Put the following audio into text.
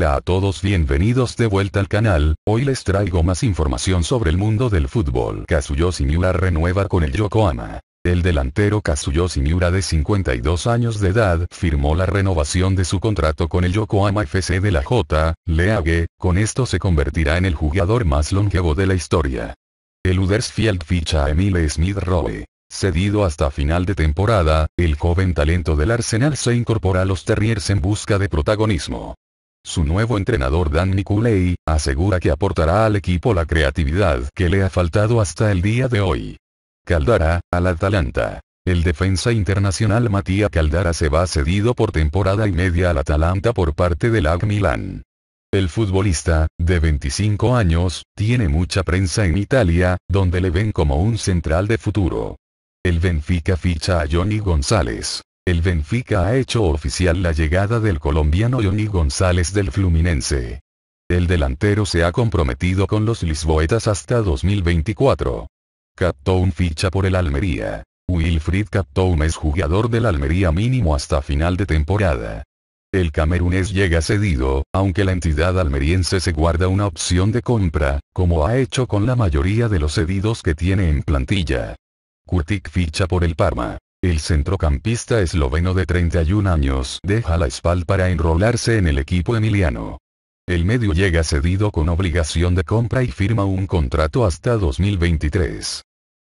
Hola a todos bienvenidos de vuelta al canal, hoy les traigo más información sobre el mundo del fútbol. Kazuyoshi Miura renueva con el Yokohama. El delantero Kazuyoshi Miura de 52 años de edad firmó la renovación de su contrato con el Yokohama FC de la J. League, con esto se convertirá en el jugador más longevo de la historia. El Huddersfield ficha a Emile Smith Rowe. Cedido hasta final de temporada, el joven talento del Arsenal se incorpora a los Terriers en busca de protagonismo. Su nuevo entrenador Dan Niculey, asegura que aportará al equipo la creatividad que le ha faltado hasta el día de hoy. Caldara, al Atalanta. El defensa internacional Matías Caldara se va cedido por temporada y media al Atalanta por parte del AC Milan. El futbolista, de 25 años, tiene mucha prensa en Italia, donde le ven como un central de futuro. El Benfica ficha a Johnny González, el Benfica ha hecho oficial la llegada del colombiano Yoni González del Fluminense. El delantero se ha comprometido con los lisboetas hasta 2024. Captó un ficha por el Almería. Wilfried un es jugador del Almería mínimo hasta final de temporada. El camerunés llega cedido, aunque la entidad almeriense se guarda una opción de compra, como ha hecho con la mayoría de los cedidos que tiene en plantilla. Kurtik ficha por el Parma. El centrocampista esloveno de 31 años deja la espalda para enrolarse en el equipo emiliano. El medio llega cedido con obligación de compra y firma un contrato hasta 2023.